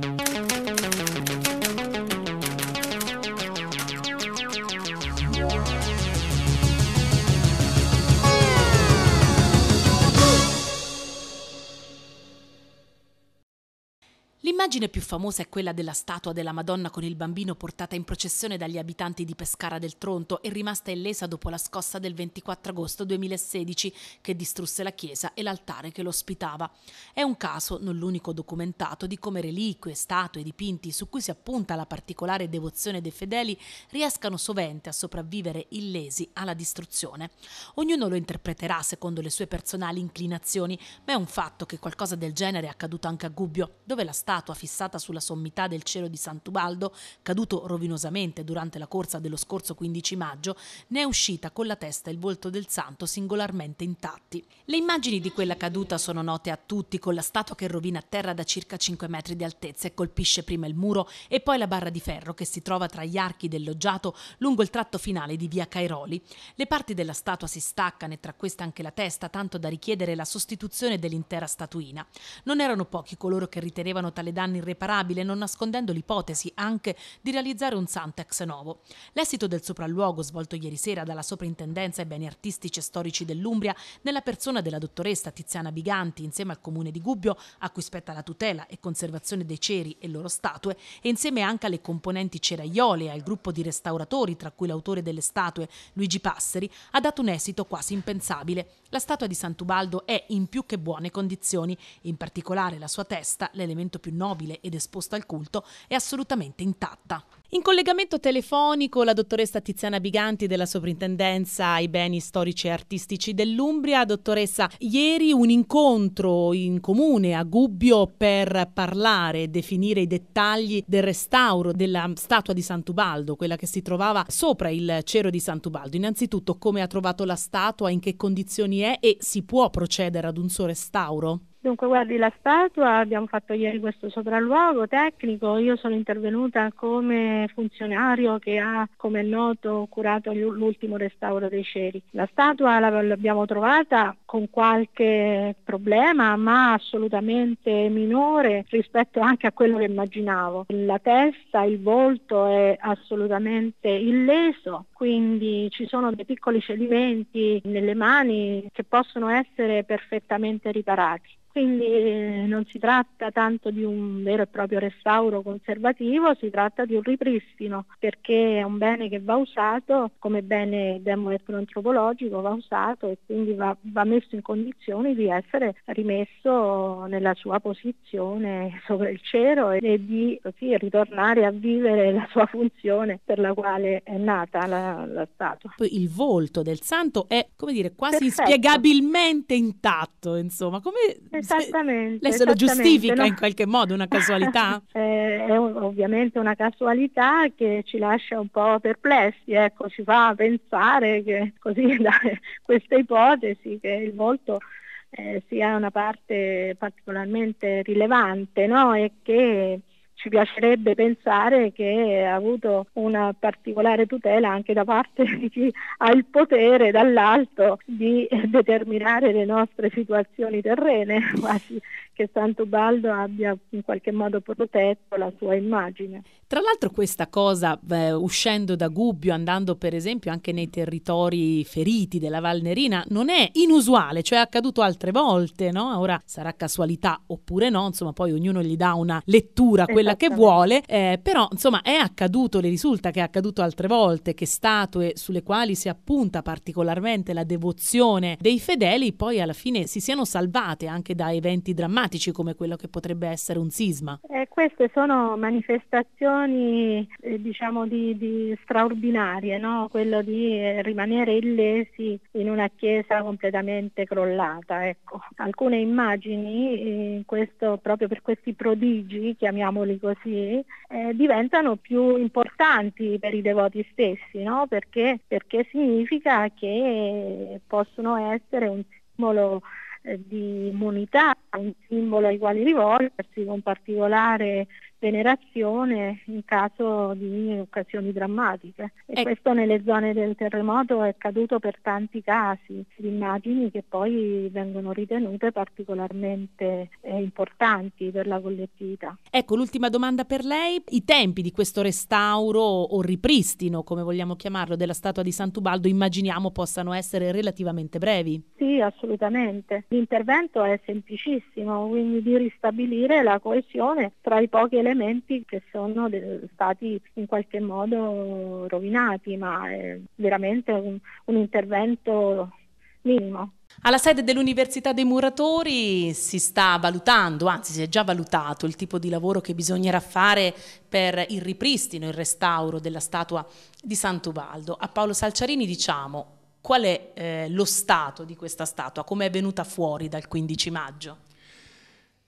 Thank you. L'immagine più famosa è quella della statua della Madonna con il bambino portata in processione dagli abitanti di Pescara del Tronto e rimasta illesa dopo la scossa del 24 agosto 2016 che distrusse la chiesa e l'altare che l'ospitava. È un caso, non l'unico documentato, di come reliquie, statue, dipinti su cui si appunta la particolare devozione dei fedeli riescano sovente a sopravvivere illesi alla distruzione. Ognuno lo interpreterà secondo le sue personali inclinazioni, ma è un fatto che qualcosa del genere è accaduto anche a Gubbio, dove la statua statua fissata sulla sommità del cielo di Santubaldo, caduto rovinosamente durante la corsa dello scorso 15 maggio, ne è uscita con la testa e il volto del santo singolarmente intatti. Le immagini di quella caduta sono note a tutti, con la statua che rovina a terra da circa 5 metri di altezza e colpisce prima il muro e poi la barra di ferro che si trova tra gli archi del loggiato lungo il tratto finale di via Cairoli. Le parti della statua si staccano e tra queste anche la testa, tanto da richiedere la sostituzione dell'intera statuina. Non erano pochi coloro che ritenevano tale data danno irreparabile, non nascondendo l'ipotesi anche di realizzare un Santex nuovo. L'esito del sopralluogo svolto ieri sera dalla Soprintendenza ai beni artistici e storici dell'Umbria, nella persona della dottoressa Tiziana Biganti, insieme al comune di Gubbio, a cui spetta la tutela e conservazione dei ceri e loro statue, e insieme anche alle componenti ceraiole e al gruppo di restauratori, tra cui l'autore delle statue Luigi Passeri, ha dato un esito quasi impensabile. La statua di Santubaldo è in più che buone condizioni, in particolare la sua testa, l'elemento più noto nobile ed esposta al culto, è assolutamente intatta. In collegamento telefonico la dottoressa Tiziana Biganti della Sovrintendenza ai beni storici e artistici dell'Umbria. Dottoressa, ieri un incontro in comune a Gubbio per parlare e definire i dettagli del restauro della statua di Sant'Ubaldo, quella che si trovava sopra il cero di Sant'Ubaldo. Innanzitutto come ha trovato la statua, in che condizioni è e si può procedere ad un suo restauro? Dunque, guardi, la statua, abbiamo fatto ieri questo sopralluogo tecnico, io sono intervenuta come funzionario che ha, come è noto, curato l'ultimo restauro dei ceri. La statua l'abbiamo trovata con qualche problema, ma assolutamente minore rispetto anche a quello che immaginavo. La testa, il volto è assolutamente illeso, quindi ci sono dei piccoli cedimenti nelle mani che possono essere perfettamente riparati. Quindi eh, non si tratta tanto di un vero e proprio restauro conservativo, si tratta di un ripristino, perché è un bene che va usato come bene demoetnoantropologico, va usato e quindi va, va, messo in condizioni di essere rimesso nella sua posizione sopra il cielo e di così, ritornare a vivere la sua funzione per la quale è nata la, la statua. Il volto del santo è, come dire, quasi Perfetto. inspiegabilmente intatto, insomma, come Esattamente. Lei se lo giustifica no? in qualche modo, una casualità? eh, è ovviamente una casualità che ci lascia un po' perplessi, ecco, ci fa pensare che così da questa ipotesi che il volto eh, sia una parte particolarmente rilevante no? e che ci piacerebbe pensare che ha avuto una particolare tutela anche da parte di chi ha il potere dall'alto di determinare le nostre situazioni terrene, quasi che Santo Baldo abbia in qualche modo protetto la sua immagine. Tra l'altro questa cosa, eh, uscendo da Gubbio, andando per esempio anche nei territori feriti della Valnerina, non è inusuale, cioè è accaduto altre volte, no? Ora sarà casualità oppure no, insomma poi ognuno gli dà una lettura, quella che vuole, eh, però insomma è accaduto, le risulta che è accaduto altre volte, che statue sulle quali si appunta particolarmente la devozione dei fedeli poi alla fine si siano salvate anche da eventi drammatici come quello che potrebbe essere un sisma. Eh, queste sono manifestazioni condizioni eh, diciamo di, di straordinarie, no? quello di eh, rimanere illesi in una chiesa completamente crollata. Ecco. Alcune immagini, eh, questo, proprio per questi prodigi, chiamiamoli così, eh, diventano più importanti per i devoti stessi, no? perché, perché significa che possono essere un simbolo eh, di immunità, un simbolo ai quali rivolgersi con particolare venerazione in caso di occasioni drammatiche. E, e ecco. questo nelle zone del terremoto è accaduto per tanti casi, immagini che poi vengono ritenute particolarmente eh, importanti per la collettività. Ecco, l'ultima domanda per lei, i tempi di questo restauro o ripristino, come vogliamo chiamarlo, della statua di Santubaldo immaginiamo possano essere relativamente brevi. Sì, assolutamente. L'intervento è semplicissimo, quindi di ristabilire la coesione tra i pochi elementi elementi che sono stati in qualche modo rovinati, ma è veramente un, un intervento minimo. Alla sede dell'Università dei Muratori si sta valutando, anzi si è già valutato il tipo di lavoro che bisognerà fare per il ripristino, il restauro della statua di Sant'Ubaldo. A Paolo Salciarini diciamo qual è eh, lo stato di questa statua, come è venuta fuori dal 15 maggio?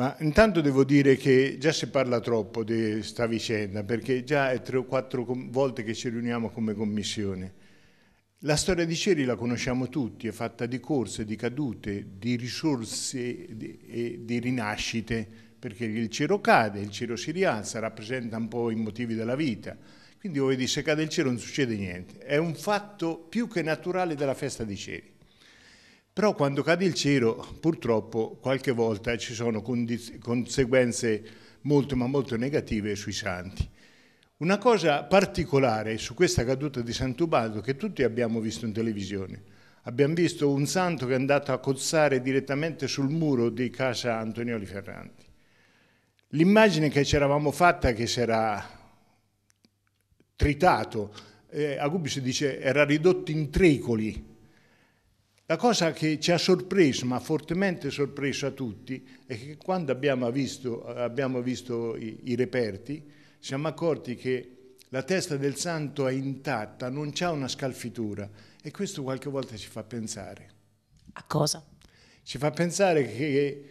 Ma intanto devo dire che già si parla troppo di questa vicenda, perché già è tre o quattro volte che ci riuniamo come commissione. La storia di Ceri la conosciamo tutti, è fatta di corse, di cadute, di risorse e di rinascite, perché il cielo cade, il cielo si rialza, rappresenta un po' i motivi della vita. Quindi voi dice se cade il cielo non succede niente. È un fatto più che naturale della festa di Ceri. Però quando cade il cielo, purtroppo, qualche volta ci sono conseguenze molto ma molto negative sui santi. Una cosa particolare su questa caduta di Sant'Ubaldo che tutti abbiamo visto in televisione. Abbiamo visto un santo che è andato a cozzare direttamente sul muro di casa Antonioli Ferranti. L'immagine che ci eravamo fatta che si era tritato, eh, si dice, era ridotto in tricoli, la cosa che ci ha sorpreso, ma fortemente sorpreso a tutti, è che quando abbiamo visto, abbiamo visto i, i, reperti, siamo accorti che la testa del santo è intatta, non c'è una scalfitura e questo qualche volta ci fa pensare. A cosa? Ci fa pensare che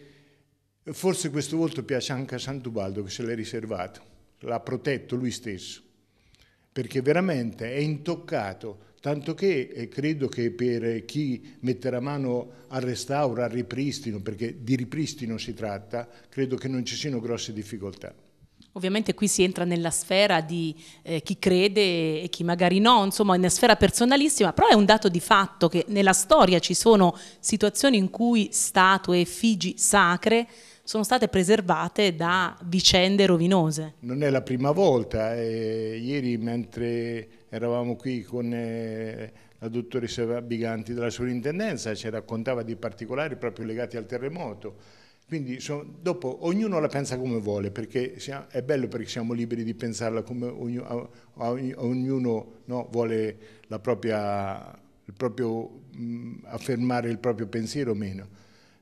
forse questo volto piace anche a Sant'Ubaldo che se l'è riservato, l'ha protetto lui stesso, perché veramente è intoccato tanto che eh, credo che per chi metterà mano al restauro, al ripristino, perché di ripristino si tratta, credo che non ci siano grosse difficoltà. Ovviamente qui si entra nella sfera di eh, chi crede e chi magari no, insomma è una sfera personalissima, però è un dato di fatto che nella storia ci sono situazioni in cui statue, effigi sacre sono state preservate da vicende rovinose. Non è la prima volta, eh, ieri mentre eravamo qui con eh, la dottoressa Biganti della sovrintendenza ci raccontava di particolari proprio legati al terremoto. Quindi so, dopo ognuno la pensa come vuole, perché siamo, è bello perché siamo liberi di pensarla come ogni, a, a, ognuno no, vuole propria, il proprio, mh, mm, affermare il proprio pensiero o meno.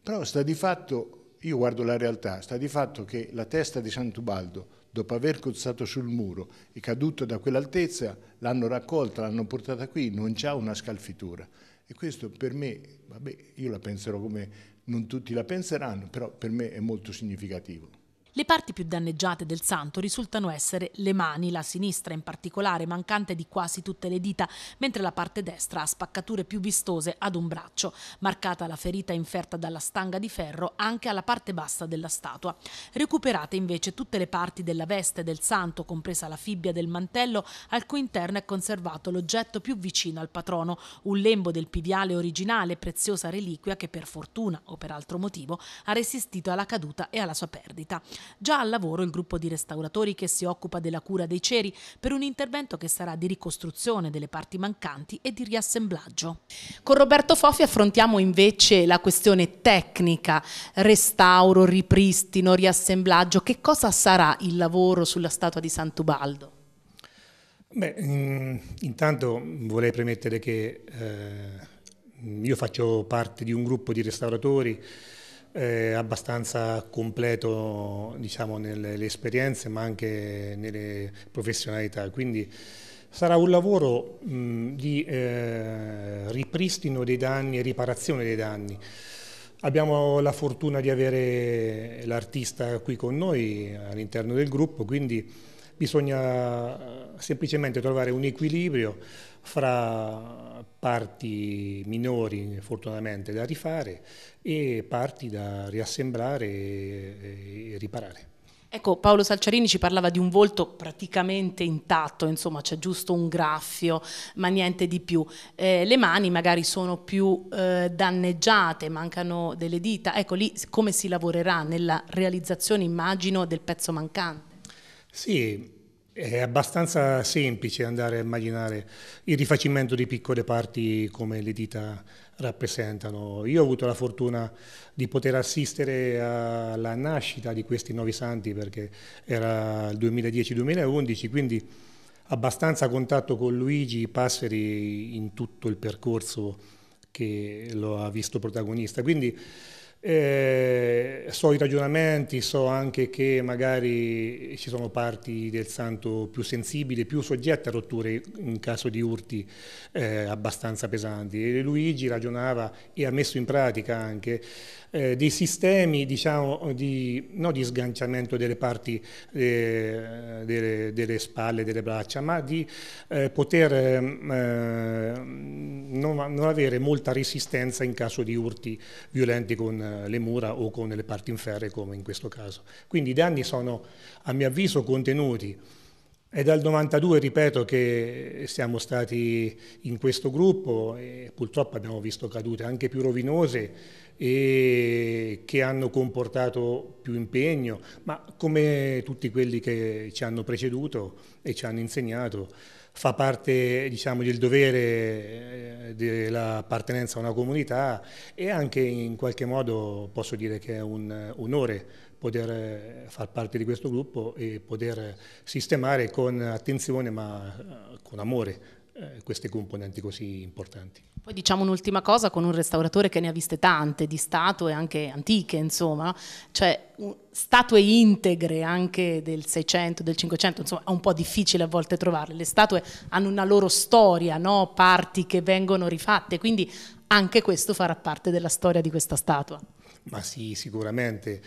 Però sta di fatto io guardo la realtà, sta di fatto che la testa di Santubaldo, dopo aver cozzato sul muro e caduto da quell'altezza, l'hanno raccolta, l'hanno portata qui, non c'è una scalfitura. E questo per me, vabbè, io la penserò come non tutti la penseranno, però per me è molto significativo. Le parti più danneggiate del santo risultano essere le mani, la sinistra in particolare mancante di quasi tutte le dita, mentre la parte destra ha spaccature più vistose ad un braccio, marcata la ferita inferta dalla stanga di ferro anche alla parte bassa della statua. Recuperate invece tutte le parti della veste del santo, compresa la fibbia del mantello, al cui interno è conservato l'oggetto più vicino al patrono, un lembo del piviale originale, preziosa reliquia che per fortuna o per altro motivo ha resistito alla caduta e alla sua perdita già al lavoro il gruppo di restauratori che si occupa della cura dei ceri per un intervento che sarà di ricostruzione delle parti mancanti e di riassemblaggio. Con Roberto Fofi affrontiamo invece la questione tecnica, restauro, ripristino, riassemblaggio. Che cosa sarà il lavoro sulla statua di Sant'Ubaldo? Beh, intanto vorrei premettere che eh, io faccio parte di un gruppo di restauratori eh, abbastanza completo diciamo, nelle esperienze ma anche nelle professionalità. Quindi sarà un lavoro mh, di eh, ripristino dei danni e riparazione dei danni. Abbiamo la fortuna di avere l'artista qui con noi all'interno del gruppo, quindi bisogna semplicemente trovare un equilibrio fra parti minori fortunatamente da rifare e parti da riassemblare e riparare. Ecco, Paolo Salciarini ci parlava di un volto praticamente intatto, insomma c'è giusto un graffio, ma niente di più. Eh, le mani magari sono più eh, danneggiate, mancano delle dita. Ecco, lì come si lavorerà nella realizzazione, immagino, del pezzo mancante? Sì, è abbastanza semplice andare a immaginare il rifacimento di piccole parti come le dita rappresentano. Io ho avuto la fortuna di poter assistere alla nascita di questi nuovi santi perché era il 2010-2011, quindi abbastanza contatto con Luigi Passeri in tutto il percorso che lo ha visto protagonista. Quindi eh, so i ragionamenti, so anche che magari ci sono parti del santo più sensibili, più soggette a rotture in caso di urti eh, abbastanza pesanti. E Luigi ragionava e ha messo in pratica anche eh, dei sistemi diciamo, di, no di sganciamento delle parti eh, delle, delle, spalle, delle braccia, ma di eh, poter ehm, eh, non, non, avere molta resistenza in caso di urti violenti con eh, le mura o con le parti inferre come in questo caso. Quindi i danni sono a mio avviso contenuti. È dal 92, ripeto, che siamo stati in questo gruppo e purtroppo abbiamo visto cadute anche più rovinose e che hanno comportato più impegno, ma come tutti quelli che ci hanno preceduto e ci hanno insegnato, fa parte diciamo, del dovere eh, dell'appartenenza a una comunità e anche in qualche modo posso dire che è un onore poter eh, far parte di questo gruppo e poter sistemare con attenzione ma eh, con amore eh, queste componenti così importanti. Poi diciamo un'ultima cosa con un restauratore che ne ha viste tante di statue anche antiche, insomma, cioè statue integre anche del 600, del 500, insomma, è un po' difficile a volte trovarle. Le statue hanno una loro storia, no? Parti che vengono rifatte, quindi anche questo farà parte della storia di questa statua. Ma sì, sicuramente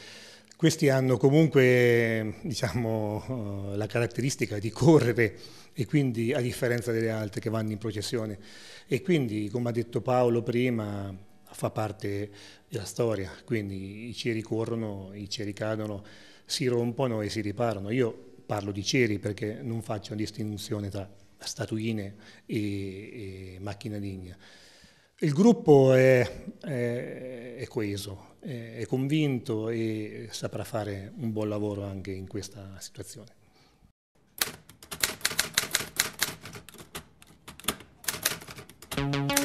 questi hanno comunque diciamo, eh, la caratteristica di correre e quindi a differenza delle altre che vanno in processione e quindi come ha detto Paolo prima fa parte della storia, quindi i ceri corrono, i ceri cadono, si rompono e si riparano. Io parlo di ceri perché non faccio distinzione tra statuine e, e macchina lignea. Il gruppo è, è, è coeso, è convinto e saprà fare un buon lavoro anche in questa situazione. Thank you.